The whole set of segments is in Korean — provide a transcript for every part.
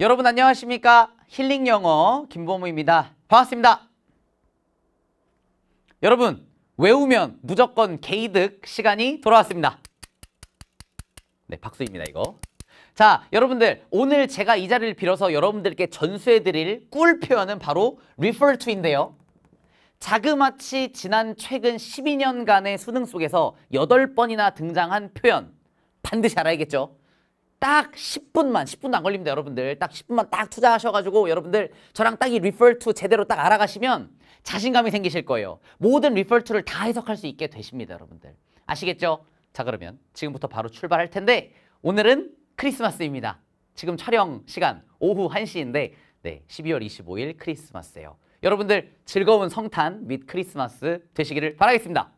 여러분 안녕하십니까? 힐링 영어 김보무입니다. 반갑습니다. 여러분 외우면 무조건 개이득 시간이 돌아왔습니다. 네, 박수입니다, 이거. 자, 여러분들 오늘 제가 이 자리를 빌어서 여러분들께 전수해드릴 꿀 표현은 바로 refer to인데요. 자그마치 지난 최근 12년간의 수능 속에서 8번이나 등장한 표현 반드시 알아야겠죠? 딱 10분만 10분도 안 걸립니다 여러분들 딱 10분만 딱 투자하셔가지고 여러분들 저랑 딱 이 리펄 투 제대로 딱 알아가시면 자신감이 생기실 거예요 모든 리펄 투를 다 해석할 수 있게 되십니다 여러분들 아시겠죠? 자 그러면 지금부터 바로 출발할 텐데 오늘은 크리스마스입니다 지금 촬영 시간 오후 1시인데 네 12월 25일 크리스마스예요 여러분들 즐거운 성탄 및 크리스마스 되시기를 바라겠습니다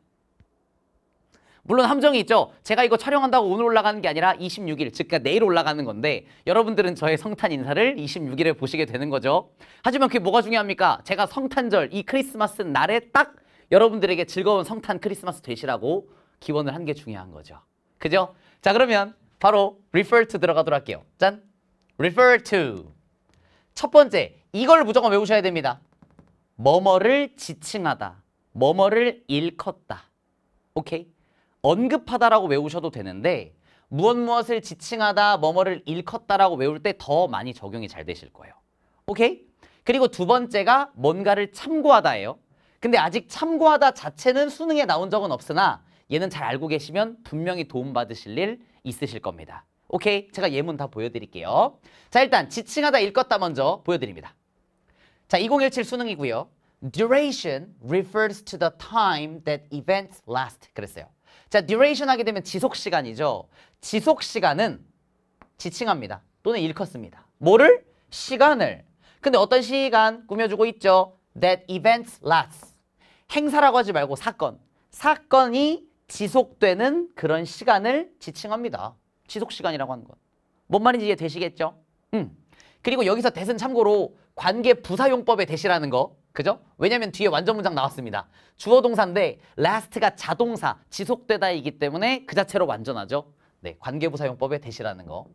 물론 함정이 있죠. 제가 이거 촬영한다고 오늘 올라가는 게 아니라 26일, 즉 그러니까 내일 올라가는 건데 여러분들은 저의 성탄 인사를 26일에 보시게 되는 거죠. 하지만 그게 뭐가 중요합니까? 제가 성탄절, 이 크리스마스 날에 딱 여러분들에게 즐거운 성탄 크리스마스 되시라고 기원을 한 게 중요한 거죠. 그죠? 자 그러면 바로 refer to 들어가도록 할게요. 짠! refer to 첫 번째, 이걸 무조건 외우셔야 됩니다. 뭐뭐를 지칭하다, 뭐뭐를 일컫다. 오케이? 언급하다라고 외우셔도 되는데 무엇 무엇을 지칭하다, 뭐뭐를 일컫다라고 외울 때 더 많이 적용이 잘 되실 거예요. 오케이? 그리고 두 번째가 뭔가를 참고하다예요. 근데 아직 참고하다 자체는 수능에 나온 적은 없으나 얘는 잘 알고 계시면 분명히 도움받으실 일 있으실 겁니다. 오케이? 제가 예문 다 보여드릴게요. 자, 일단 지칭하다 일컫다 먼저 보여드립니다. 자, 2017 수능이고요. Duration refers to the time that events last 그랬어요. 자, duration 하게 되면 지속 시간이죠. 지속 시간은 지칭합니다. 또는 일컫습니다. 뭐를? 시간을. 근데 어떤 시간 꾸며주고 있죠? That events l a s t 행사라고 하지 말고 사건. 사건이 지속되는 그런 시간을 지칭합니다. 지속 시간이라고 하는 것. 뭔 말인지 이해 되시겠죠? 음. 그리고 여기서 대은 참고로 관계 부사용법의 대시라는 거 그죠? 왜냐면 뒤에 완전 문장 나왔습니다. 주어 동사인데 last가 자동사, 지속되다이기 때문에 그 자체로 완전하죠. 네, 관계부사용법의 대시라는 거.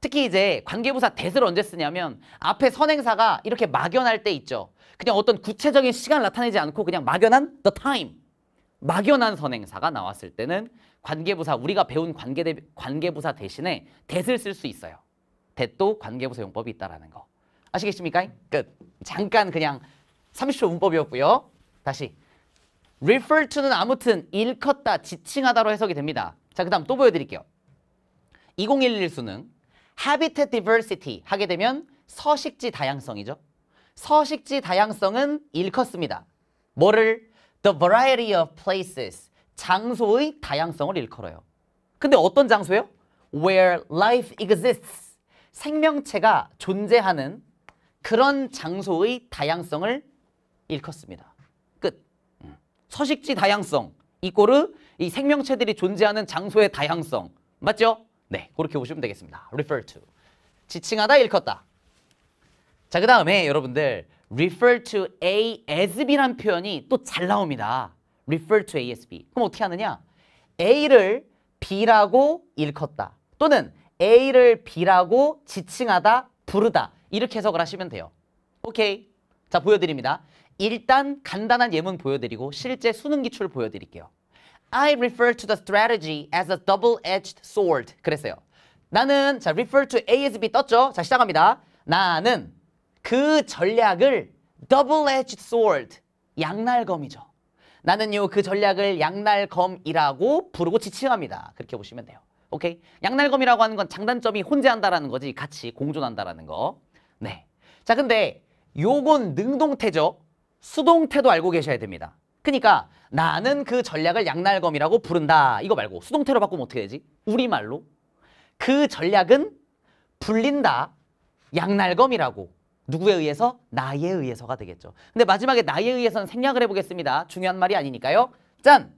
특히 이제 관계부사 대를 언제 쓰냐면 앞에 선행사가 이렇게 막연할 때 있죠. 그냥 어떤 구체적인 시간을 나타내지 않고 그냥 막연한 the time. 막연한 선행사가 나왔을 때는 관계부사, 우리가 배운 관계, 대, 관계부사 대신에 대를 쓸수 있어요. 대도 관계부사용법이 있다라는 거. 아시겠습니까? 끝. 잠깐 그냥 30초 문법이었고요. 다시. refer to는 아무튼 일컫다, 지칭하다로 해석이 됩니다. 자, 그 다음 또 보여드릴게요. 2011 수능 habitat diversity 하게 되면 서식지 다양성이죠. 서식지 다양성은 일컫습니다. 뭐를? The variety of places. 장소의 다양성을 일컬어요. 근데 어떤 장소요? Where life exists. 생명체가 존재하는 그런 장소의 다양성을 일컫습니다. 끝. 음. 서식지 다양성 이꼬르 이 생명체들이 존재하는 장소의 다양성 맞죠? 네, 그렇게 보시면 되겠습니다. refer to 지칭하다, 일컫다. 자, 그 다음에 여러분들 refer to A as B란 표현이 또 잘 나옵니다. refer to A as B. 그럼 어떻게 하느냐? A를 B라고 일컫다. 또는 A를 B라고 지칭하다, 부르다. 이렇게 해석을 하시면 돼요. 오케이. 자, 보여드립니다. 일단 간단한 예문 보여드리고 실제 수능 기출 보여드릴게요. I refer to the strategy as a double-edged sword. 그랬어요. 나는 자 refer to AS B 떴죠? 자 시작합니다. 나는 그 전략을 double-edged sword 양날검이죠. 나는요 그 전략을 양날검이라고 부르고 지칭합니다. 그렇게 보시면 돼요. 오케이? 양날검이라고 하는 건 장단점이 혼재한다라는 거지 같이 공존한다라는 거. 네. 자 근데 요건 능동태죠. 수동태도 알고 계셔야 됩니다. 그러니까 나는 그 전략을 양날검이라고 부른다. 이거 말고 수동태로 바꾸면 어떻게 되지? 우리말로 그 전략은 불린다. 양날검이라고. 누구에 의해서? 나에 의해서가 되겠죠. 근데 마지막에 나에 의해서는 생략을 해보겠습니다. 중요한 말이 아니니까요. 짠!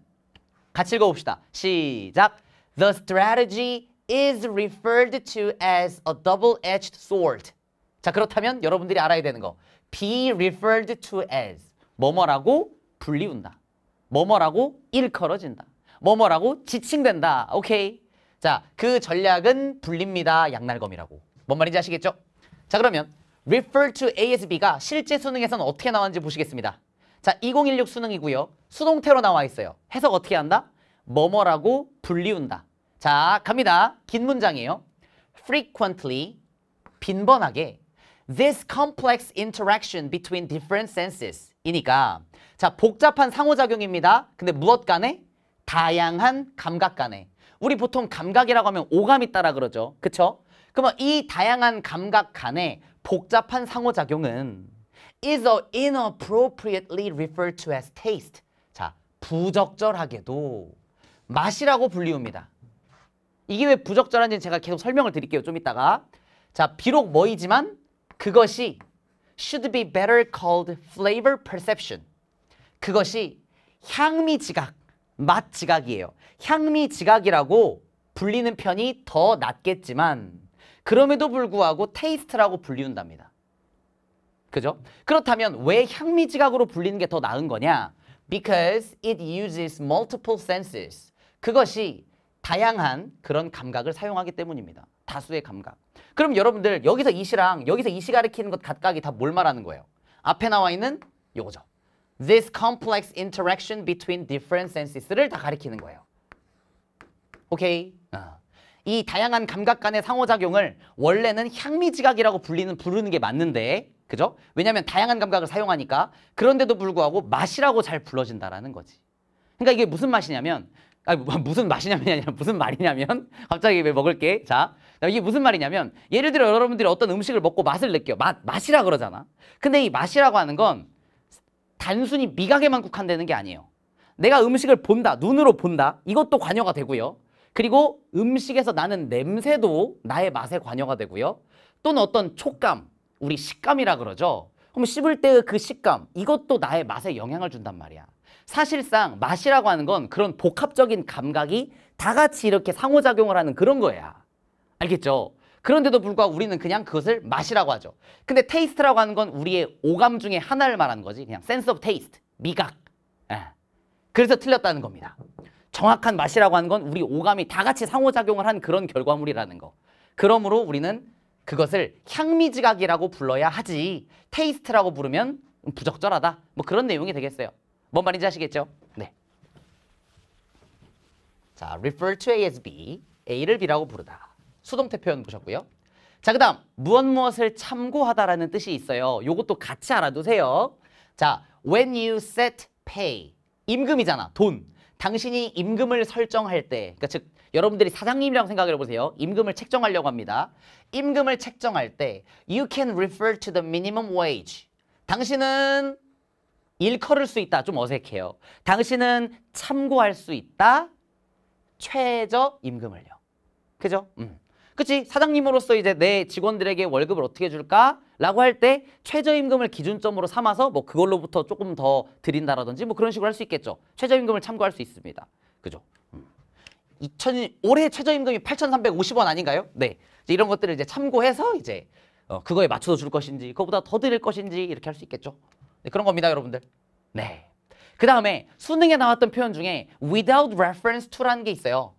같이 읽어봅시다. 시작! The strategy is referred to as a double-edged sword. 자 그렇다면 여러분들이 알아야 되는 거 be referred to as 뭐뭐라고 불리운다 뭐뭐라고 일컬어진다 뭐뭐라고 지칭된다 오케이 자 그 전략은 불립니다 양날검이라고 뭔 말인지 아시겠죠? 자 그러면 refer to ASB가 실제 수능에서는 어떻게 나왔는지 보시겠습니다 자2016 수능이고요 수동태로 나와 있어요 해석 어떻게 한다? 뭐뭐라고 불리운다 자 갑니다 긴 문장이에요 frequently 빈번하게 this complex interaction between different senses 이니까 자 복잡한 상호작용입니다. 근데 무엇 간에? 다양한 감각 간에 우리 보통 감각이라고 하면 오감 있다라 그러죠. 그쵸? 그러면 이 다양한 감각 간의 복잡한 상호작용은 is inappropriately referred to as taste. 자, 부적절하게도 맛이라고 불리웁니다. 이게 왜 부적절한지 제가 계속 설명을 드릴게요. 좀 이따가. 자, 비록 뭐이지만 그것이 should be better called flavor perception. 그것이 향미 지각, 맛 지각이에요. 향미 지각이라고 불리는 편이 더 낫겠지만 그럼에도 불구하고 테이스트라고 불리운답니다. 그죠? 그렇다면 왜 향미 지각으로 불리는 게 더 나은 거냐? Because it uses multiple senses. 그것이 다양한 그런 감각을 사용하기 때문입니다. 다수의 감각. 그럼 여러분들 여기서 이 시랑 여기서 이시 가리키는 것 각각이 다 뭘 말하는 거예요? 앞에 나와 있는 요거죠. This complex interaction between different senses를 다 가리키는 거예요. 오케이? 어. 이 다양한 감각 간의 상호작용을 원래는 향미지각이라고 불리는 부르는 게 맞는데 그죠? 왜냐하면 다양한 감각을 사용하니까 그런데도 불구하고 맛이라고 잘 불러진다라는 거지. 그러니까 이게 무슨 맛이냐면 아니 뭐, 무슨 맛이냐면 무슨 말이냐면 갑자기 왜 먹을 게? 자 이게 무슨 말이냐면 예를 들어 여러분들이 어떤 음식을 먹고 맛을 느껴. 맛, 맛이라 그러잖아. 근데 이 맛이라고 하는 건 단순히 미각에만 국한되는 게 아니에요. 내가 음식을 본다, 눈으로 본다. 이것도 관여가 되고요. 그리고 음식에서 나는 냄새도 나의 맛에 관여가 되고요. 또는 어떤 촉감, 우리 식감이라 그러죠. 그럼 씹을 때의 그 식감, 이것도 나의 맛에 영향을 준단 말이야. 사실상 맛이라고 하는 건 그런 복합적인 감각이 다 같이 이렇게 상호작용을 하는 그런 거야. 알겠죠? 그런데도 불구하고 우리는 그냥 그것을 맛이라고 하죠. 근데 테이스트라고 하는 건 우리의 오감 중에 하나를 말하는 거지. 그냥 sense of taste, 미각. 예. 그래서 틀렸다는 겁니다. 정확한 맛이라고 하는 건 우리 오감이 다 같이 상호작용을 한 그런 결과물이라는 거. 그러므로 우리는 그것을 향미지각이라고 불러야 하지 테이스트라고 부르면 음, 부적절하다. 뭐 그런 내용이 되겠어요. 뭔 말인지 아시겠죠? 네. 자, refer to A as B, A를 B라고 부르다. 수동태 표현 보셨고요. 자, 그 다음 무엇 무엇을 참고하다라는 뜻이 있어요. 요것도 같이 알아두세요. 자, when you set pay. 임금이잖아, 돈. 당신이 임금을 설정할 때, 그러니까 즉 여러분들이 사장님이라고 생각을 해보세요. 임금을 책정하려고 합니다. 임금을 책정할 때 you can refer to the minimum wage. 당신은 일컬을 수 있다. 좀 어색해요. 당신은 참고할 수 있다. 최저 임금을요. 그죠? 음. 그치? 사장님으로서 이제 내 직원들에게 월급을 어떻게 줄까? 라고 할 때 최저임금을 기준점으로 삼아서 뭐 그걸로부터 조금 더 드린다라든지 뭐 그런 식으로 할 수 있겠죠. 최저임금을 참고할 수 있습니다. 그죠? 2000, 음. 올해 최저임금이 8,350원 아닌가요? 네. 이런 것들을 이제 참고해서 이제 어, 그거에 맞춰서 줄 것인지 그거보다 더 드릴 것인지 이렇게 할 수 있겠죠. 네, 그런 겁니다, 여러분들. 네. 그 다음에 수능에 나왔던 표현 중에 without reference to라는 게 있어요.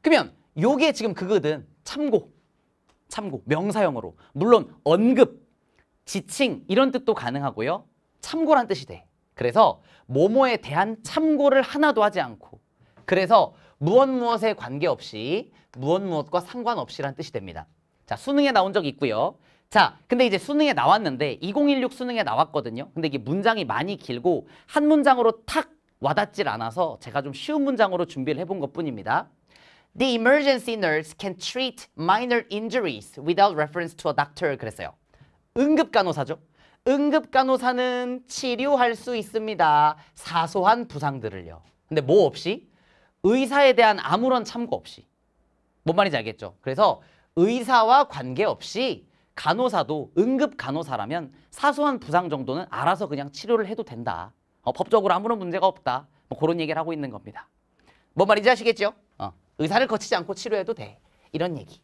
그러면 요게 지금 그거든. 참고, 참고, 명사형으로. 물론 언급, 지칭 이런 뜻도 가능하고요. 참고란 뜻이 돼. 그래서 뭐뭐에 대한 참고를 하나도 하지 않고 그래서 무엇 무엇에 관계없이 무엇 무엇과 상관없이란 뜻이 됩니다. 자, 수능에 나온 적 있고요. 자, 근데 이제 수능에 나왔는데 2016 수능에 나왔거든요. 근데 이게 문장이 많이 길고 한 문장으로 탁 와닿질 않아서 제가 좀 쉬운 문장으로 준비를 해본 것뿐입니다. The emergency nurse can treat minor injuries without reference to a doctor 그랬어요. 응급 간호사죠. 응급 간호사는 치료할 수 있습니다. 사소한 부상들을요. 근데 뭐 없이? 의사에 대한 아무런 참고 없이. 뭔 말인지 알겠죠? 그래서 의사와 관계없이 간호사도 응급 간호사라면 사소한 부상 정도는 알아서 그냥 치료를 해도 된다. 어, 법적으로 아무런 문제가 없다. 뭐 그런 얘기를 하고 있는 겁니다. 뭔 말인지 아시겠죠? 의사를 거치지 않고 치료해도 돼. 이런 얘기.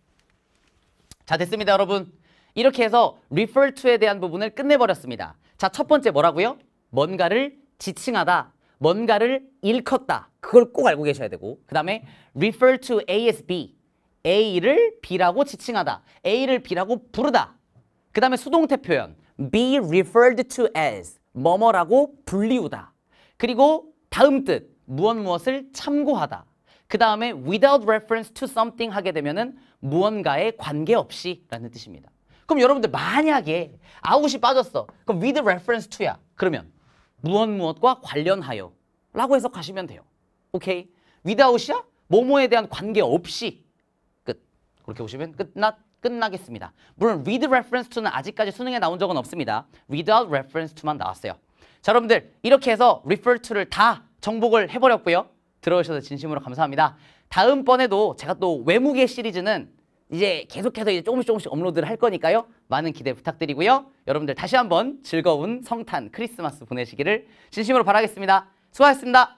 자, 됐습니다, 여러분. 이렇게 해서 refer to에 대한 부분을 끝내버렸습니다. 자, 첫 번째 뭐라고요? 뭔가를 지칭하다, 뭔가를 일컫다. 그걸 꼭 알고 계셔야 되고 그 다음에 refer to A as B. A를 B라고 지칭하다. A를 B라고 부르다. 그 다음에 수동태 표현 be referred to as 뭐뭐라고 불리우다. 그리고 다음 뜻 무엇 무엇을 참고하다. 그 다음에 without reference to something 하게 되면은 무언가에 관계없이 라는 뜻입니다. 그럼 여러분들 만약에 아웃이 빠졌어. 그럼 with reference to야. 그러면 무엇 무엇과 관련하여 라고 해석하시면 돼요. 오케이? without이야? 뭐뭐에 대한 관계없이 끝. 그렇게 보시면 끝났 끝나겠습니다. 물론 with reference to는 아직까지 수능에 나온 적은 없습니다. without reference to만 나왔어요. 자, 여러분들 이렇게 해서 refer to를 다 정복을 해버렸고요. 들어오셔서 진심으로 감사합니다. 다음번에도 제가 또 외무계 시리즈는 이제 계속해서 이제 조금씩 조금씩 업로드를 할 거니까요. 많은 기대 부탁드리고요. 여러분들 다시 한번 즐거운 성탄 크리스마스 보내시기를 진심으로 바라겠습니다. 수고하셨습니다.